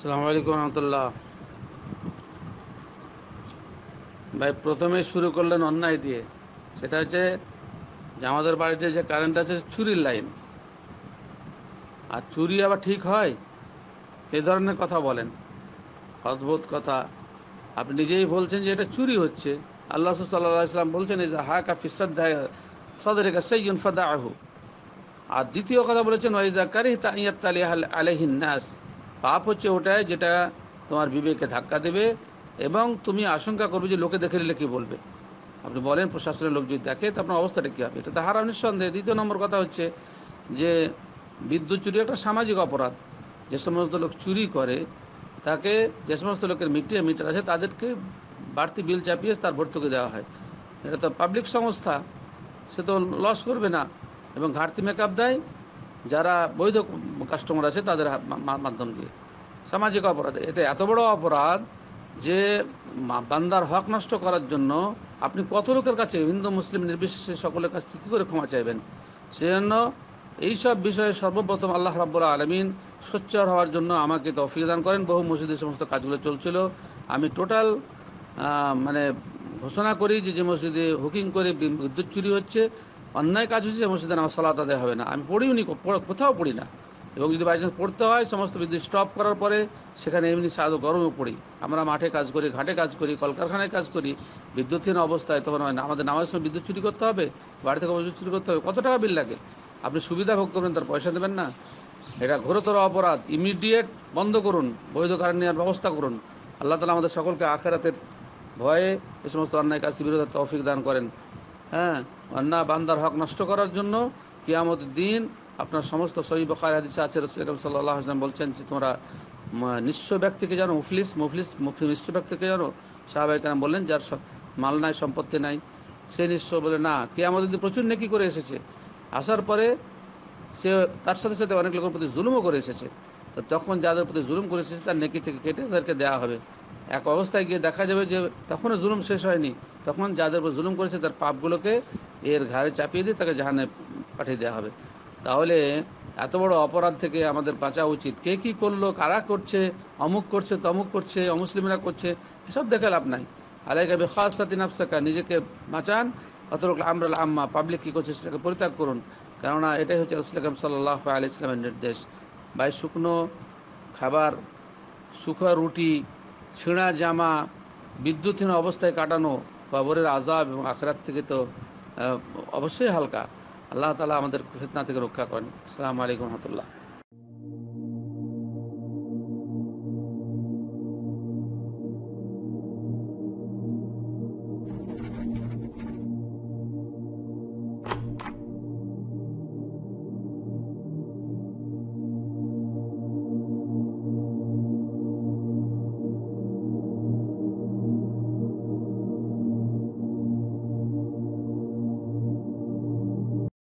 আসসালামু আলাইকুম রহমতুল্লাহ ভাই প্রথমে শুরু করলেন অন্যায় দিয়ে সেটা হচ্ছে যে আমাদের বাড়িতে যে কারেন্ট আছে চুরির লাইন আর চুরি আবার ঠিক হয় এ ধরনের কথা বলেন অদ্ভুত কথা আপনি নিজেই বলছেন যে এটা চুরি হচ্ছে আল্লাহ সাল্লাহ ইসলাম বলছেন এই যে হা কাফিসাদ সদরিকা সেইন ফাদাহু আর দ্বিতীয় কথা বলেছেন ওয়াইজা কারিহ তাইয়াত আলাইহিন নাস পাপ হচ্ছে ওটাই যেটা তোমার বিবেকে ধাক্কা দেবে এবং তুমি আশঙ্কা করবে যে লোকে দেখে নিলে কী বলবে আপনি বলেন প্রশাসনের লোক যদি দেখে তো আপনার অবস্থাটা কী হবে এটা তো হারা নিঃসন্দেহে দ্বিতীয় নম্বর কথা হচ্ছে যে বিদ্যুৎ চুরি একটা সামাজিক অপরাধ যে সমস্ত লোক চুরি করে তাকে যে সমস্ত লোকের মিটিয়ে মিটার আছে তাদেরকে বাড়তি বিল চাপিয়ে তার ভর্তুকি দেওয়া হয় এটা তো পাবলিক সংস্থা সে তো লস করবে না এবং ঘাটতি মেকআপ দেয় যারা বৈধ কাস্টমার আছে তাদের মাধ্যম দিয়ে সামাজিক অপরাধ এতে এত বড় অপরাধ যে বান্দার হক নষ্ট করার জন্য আপনি কত লোকের কাছে হিন্দু মুসলিম নির্বিশেষে সকলের কাছে কী করে ক্ষমা চাইবেন সেজন্য এইসব বিষয়ে সর্বপ্রথম আল্লাহ রাব্বুল আলমিন সোচ্চার হওয়ার জন্য আমাকে তফিক দান করেন বহু মসজিদের সমস্ত কাজগুলো চলছিল আমি টোটাল মানে ঘোষণা করি যে যে মসজিদে হুকিং করে বিদ্যুৎ চুরি হচ্ছে অন্যায় কাজ হচ্ছে মসজিদে নামাজ সালাত আদায় হবে না আমি পড়িও নি কোথাও পড়ি না এবং যদি চান্স পড়তে হয় সমস্ত বিদ্যুৎ স্টপ করার পরে সেখানে এমনি সাধু গরমে পড়ি আমরা মাঠে কাজ করি ঘাটে কাজ করি কলকারখানায় কাজ করি বিদ্যুৎহীন অবস্থায় তখন হয় না আমাদের নামাজের সময় বিদ্যুৎ চুরি করতে হবে বাড়ি থেকে বিদ্যুৎ চুরি করতে হবে কত টাকা বিল লাগে আপনি সুবিধা ভোগ করবেন তার পয়সা দেবেন না এটা ঘোরতর অপরাধ ইমিডিয়েট বন্ধ করুন বৈধ কারণ নেওয়ার ব্যবস্থা করুন আল্লাহ তালা আমাদের সকলকে আখেরাতের ভয়ে এ সমস্ত অন্যায় কাজটি বিরোধের তফিক দান করেন হ্যাঁ না বান্দার হক নষ্ট করার জন্য কিয়ামত দিন আপনার সমস্ত সহি বখার হাদিসে আছে রসুল সাল্লাহ আসলাম বলছেন যে তোমরা নিঃস্ব ব্যক্তিকে জানো মুফলিস মুফলিস নিঃস্ব ব্যক্তিকে জানো সাহাবাহিকার বললেন যার মাল নাই সম্পত্তি নাই সে নিঃস্ব বলে না কে আমাদের প্রচুর নেকি করে এসেছে আসার পরে সে তার সাথে সাথে অনেক লোকের প্রতি জুলুমও করে এসেছে তো তখন যাদের প্রতি জুলুম করে এসেছে তার নেকি থেকে কেটে তাদেরকে দেওয়া হবে এক অবস্থায় গিয়ে দেখা যাবে যে তখনও জুলুম শেষ হয়নি তখন যাদের উপর জুলুম করেছে তার পাপগুলোকে এর ঘাড়ে চাপিয়ে দিয়ে তাকে জাহানে পাঠিয়ে দেওয়া হবে তাহলে এত বড় অপরাধ থেকে আমাদের বাঁচা উচিত কে কি করলো কারা করছে অমুক করছে তমুক করছে অমুসলিমরা করছে এসব দেখে লাভ নাই আলাইকাবি খাস সাতিন আফসাকা নিজেকে বাঁচান অতরক আমরাল আম্মা পাবলিক কী করছে সেটাকে পরিত্যাগ করুন কেননা এটাই হচ্ছে রসুলাম সাল্লাহ আলি ইসলামের নির্দেশ ভাই শুকনো খাবার শুকনো রুটি ছেঁড়া জামা বিদ্যুৎহীন অবস্থায় কাটানো কবরের আজাব এবং আখরাত থেকে তো অবশ্যই হালকা আল্লাহ তালা আমাদের ফেতনা থেকে রক্ষা করেন আসসালামু আলাইকুম রহমতুল্লাহ